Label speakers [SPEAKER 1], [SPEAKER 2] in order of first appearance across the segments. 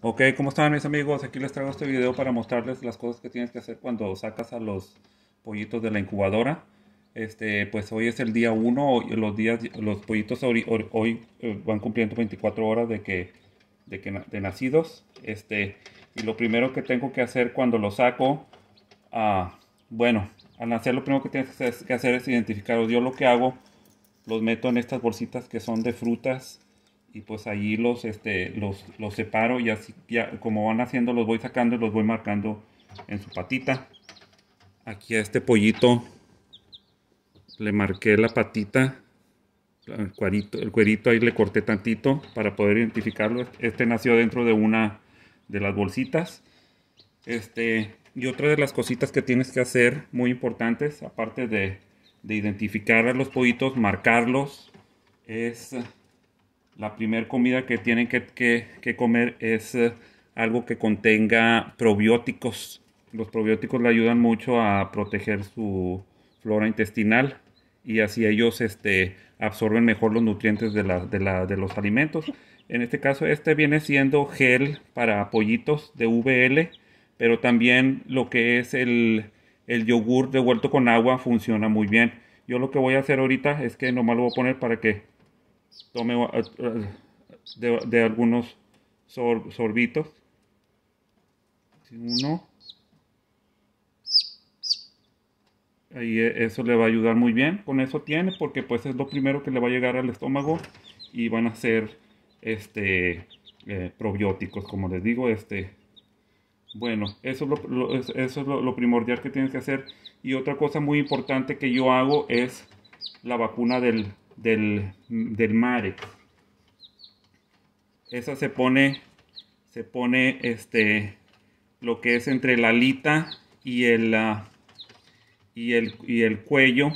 [SPEAKER 1] Ok, ¿cómo están mis amigos? Aquí les traigo este video para mostrarles las cosas que tienes que hacer cuando sacas a los pollitos de la incubadora. Este, pues hoy es el día 1, los días, los pollitos hoy, eh, van cumpliendo 24 horas de que, de que de nacidos. Este, y lo primero que tengo que hacer cuando los saco, ah, bueno, al nacer lo primero que tienes que hacer es identificarlos. Yo lo que hago, los meto en estas bolsitas que son de frutas y pues ahí los, este, los, los separo y así ya como van haciendo los voy sacando y los voy marcando en su patita. Aquí a este pollito le marqué la patita, el, el cuerito ahí le corté tantito para poder identificarlo. Este nació dentro de una de las bolsitas. Este, y otra de las cositas que tienes que hacer, muy importantes, aparte de, de identificar a los pollitos, marcarlos, es la primera comida que tienen que, comer es eh, algo que contenga probióticos. Los probióticos le ayudan mucho a proteger su flora intestinal y así ellos este, absorben mejor los nutrientes de, de, los alimentos. En este caso, este viene siendo gel para pollitos de VL, pero también lo que es el, el yogur devuelto con agua funciona muy bien. Yo lo que voy a hacer ahorita es que nomás lo voy a poner para que tome eh, eh, de, algunos sorbitos. Uno. Ahí eh, eso le va a ayudar muy bien. Con eso tiene, porque pues es lo primero que le va a llegar al estómago y van a ser este probióticos, como les digo, este bueno, eso es, lo, eso es lo, primordial que tienes que hacer. Y otra cosa muy importante que yo hago es la vacuna del, del, del mare. Esa se pone, se pone este, lo que es entre la alita y el, ah, y el, y el cuello.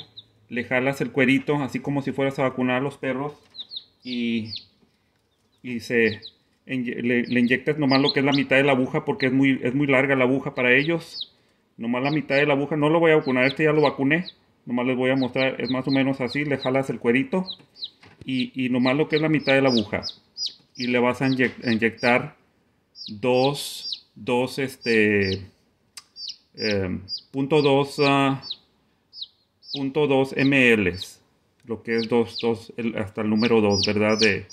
[SPEAKER 1] Le jalas el cuerito, así como si fueras a vacunar a los perros. Y, y se, le, le, inyectas nomás lo que es la mitad de la aguja porque es muy, es muy larga la aguja para ellos. Nomás la mitad de la aguja. No lo voy a vacunar, este ya lo vacuné. Nomás les voy a mostrar, es más o menos así, le jalas el cuerito y, nomás lo que es la mitad de la aguja. Y le vas a inyectar dos, dos, este, eh, punto dos, ah, punto dos ml, lo que es dos, dos hasta el número 2, ¿verdad? De,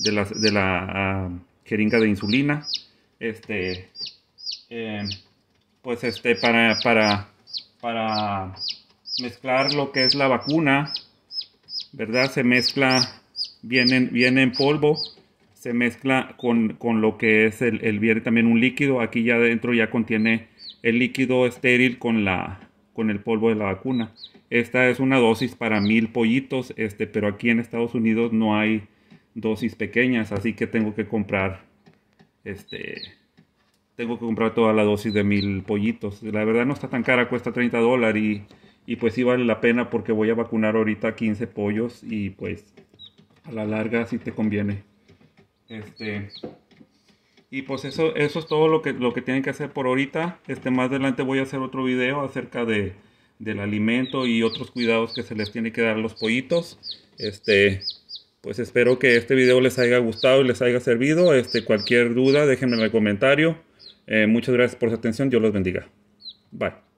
[SPEAKER 1] de la, de la ah, jeringa de insulina. Este, eh, pues este, para, para, para mezclar lo que es la vacuna, ¿verdad? Se mezcla, viene, en polvo, se mezcla con, lo que es el, viene también un líquido. Aquí ya adentro ya contiene el líquido estéril con, la, con el polvo de la vacuna. Esta es una dosis para mil pollitos, este, pero aquí en Estados Unidos no hay dosis pequeñas, así que tengo que comprar este tengo que comprar toda la dosis de mil pollitos. La verdad no está tan cara, cuesta 30 dólares y y pues sí vale la pena porque voy a vacunar ahorita 15 pollos y pues a la larga si te conviene. Este y pues eso eso es todo lo que lo que tienen que hacer por ahorita. Este más adelante voy a hacer otro video acerca de del alimento y otros cuidados que se les tiene que dar a los pollitos. Este pues espero que este video les haya gustado y les haya servido. Este cualquier duda déjenme en el comentario. Eh, muchas gracias por su atención. Dios los bendiga. Bye.